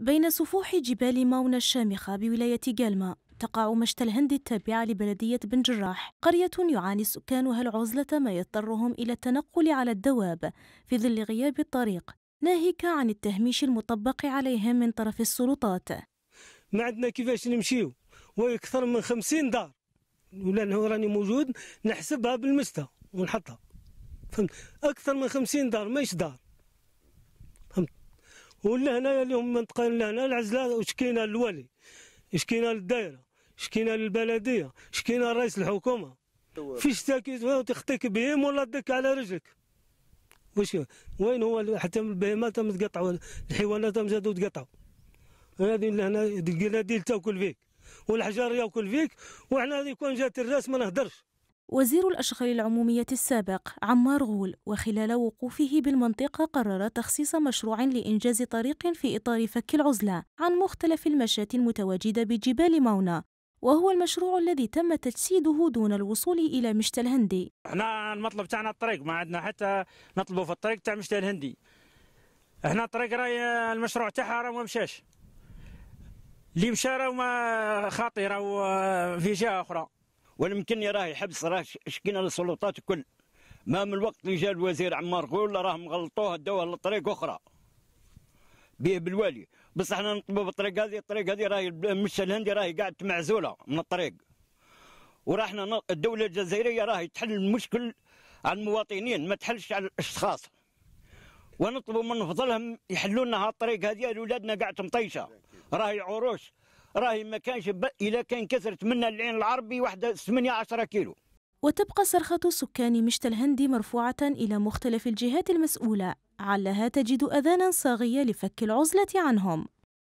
بين سفوح جبال ماونا الشامخة بولاية جالما تقع مشتى الهند التابعة لبلدية بن جراح قرية يعاني سكانها العزلة ما يضطرهم إلى التنقل على الدواب في ظل غياب الطريق ناهيك عن التهميش المطبق عليهم من طرف السلطات ما عندنا كيفاش نمشيو وأكثر من خمسين دار ولا راني موجود نحسبها بالمستوى ونحطها فهمت أكثر من خمسين دار ماهيش دار ولا اللي هم منطقه لهنا العزله وشكينا للولي شكينا للدائره شكينا للبلديه شكينا لرئيس الحكومه فيش تاكيد وتخطيك بهم ولا تدك على رجلك واش وين هو حتى البهيمات متقطعوا الحيوانات زادوا تقطعوا هذه لهنا القناديل تاكل فيك والحجر ياكل فيك وحنا يكون جات الراس ما نهدرش وزير الأشغال العمومية السابق عمار غول وخلال وقوفه بالمنطقة قرر تخصيص مشروع لإنجاز طريق في إطار فك العزلة عن مختلف المشات المتواجدة بجبال ماونا وهو المشروع الذي تم تجسيده دون الوصول إلى مشتى الهندي احنا المطلب تاعنا الطريق ما عندنا حتى نطلبه في الطريق تاع مشتى الهندي احنا الطريق راي المشروع تاعها راه ما مشاش اللي مشى راه خاطي راه في جهة أخرى والمكني راهي حبس راه شكينا للسلطات الكل ما من الوقت اللي جا الوزير عمار غول راه مغلطوه داوه لطريق اخرى به بالوالي بصح احنا نطلبوا بالطريق هذه الطريق هذه راهي مش الهندي راهي قاعد معزوله من الطريق وراحنا الدوله الجزائريه راهي تحل المشكل على المواطنين ما تحلش على الاشخاص ونطلبوا من فضلهم يحلوا لنا هالطريق هذه لاولادنا قاعد مطيشه راهي عروش راهي ما كانش ب... الا كان كثرت منا العين العربي واحد 8 10 كيلو وتبقى صرخة سكان مشت الهندي مرفوعة إلى مختلف الجهات المسؤولة علها تجد أذانا صاغية لفك العزلة عنهم